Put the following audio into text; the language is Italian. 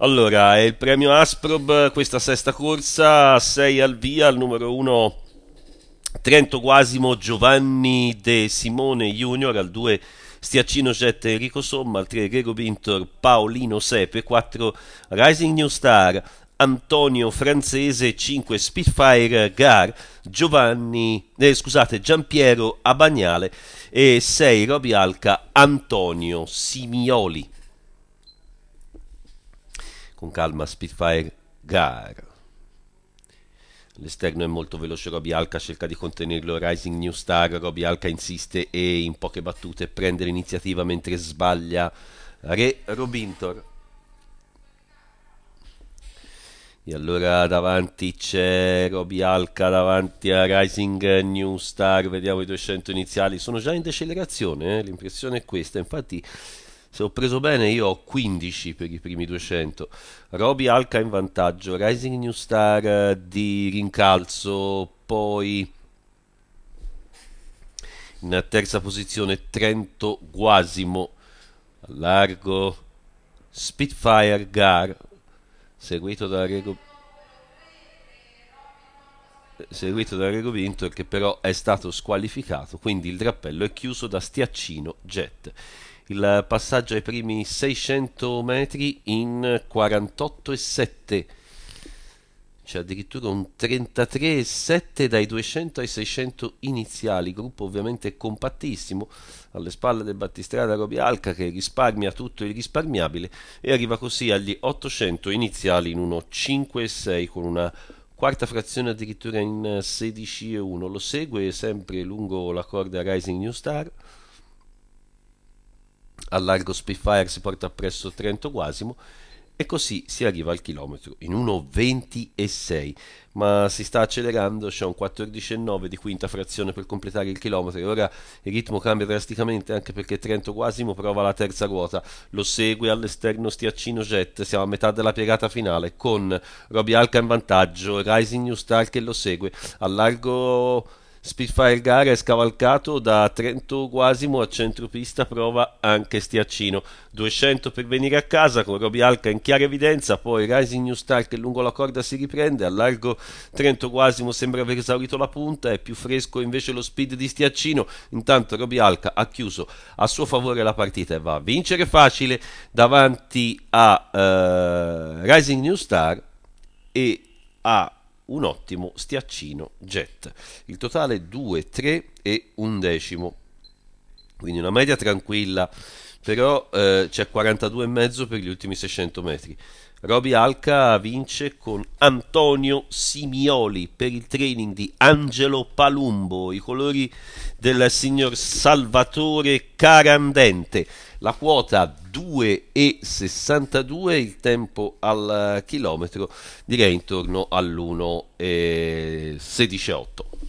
Allora, il premio Asprob, questa sesta corsa, 6 al via, al numero 1 Trento Quasimo Giovanni De Simone Junior, al 2 Stiaccino Jet Enrico Somma, al 3 Grego Vintor Paolino Sepe, 4 Rising New Star Antonio Francese, 5 Spitfire Gar, Giovanni, eh, scusate, Giampiero Abagnale e 6 Robi Alca Antonio Simioli con calma Spitfire Gar. L'esterno è molto veloce, Roby Alka cerca di contenerlo, Rising New Star, Roby Alka insiste e in poche battute prende l'iniziativa mentre sbaglia Re Robintor. E allora davanti c'è Roby Alka, davanti a Rising New Star, vediamo i 200 iniziali, sono già in decelerazione, eh? l'impressione è questa, infatti se ho preso bene io ho 15 per i primi 200. Roby Alca in vantaggio, Rising New Star eh, di rincalzo, poi in terza posizione Trento Guasimo, largo Spitfire Gar, seguito da Rego seguito da Rego Vintor che però è stato squalificato, quindi il drappello è chiuso da Stiaccino Jet il passaggio ai primi 600 metri in 48,7 c'è addirittura un 33,7 dai 200 ai 600 iniziali, gruppo ovviamente compattissimo, alle spalle del battistrada Roby Alca che risparmia tutto il risparmiabile e arriva così agli 800 iniziali in 1,5,6 con una quarta frazione addirittura in 16 e 1, lo segue sempre lungo la corda Rising New Star, all'Argo Spitfire si porta presso Trento Quasimo e così si arriva al chilometro in 1.26 ma si sta accelerando c'è un 14.9 di quinta frazione per completare il chilometro e ora il ritmo cambia drasticamente anche perché Trento Quasimo prova la terza ruota lo segue all'esterno Stiaccino Jet siamo a metà della piegata finale con Roby Alca in vantaggio Rising New Star che lo segue all'Argo... largo Spitfire Gara è scavalcato da Trento Guasimo a centropista prova anche Stiaccino 200 per venire a casa con Roby Alca in chiara evidenza poi Rising New Star che lungo la corda si riprende a largo Trento Guasimo sembra aver esaurito la punta è più fresco invece lo speed di Stiaccino intanto Roby Alca ha chiuso a suo favore la partita e va a vincere facile davanti a eh, Rising New Star e a un ottimo stiaccino jet. Il totale 2, 3 e un decimo. Quindi una media tranquilla, però eh, c'è 42,5 per gli ultimi 600 metri. Roby Alca vince con Antonio Simioli per il training di Angelo Palumbo, i colori del signor Salvatore Carandente. La quota 2,62, il tempo al chilometro direi intorno all'1,168.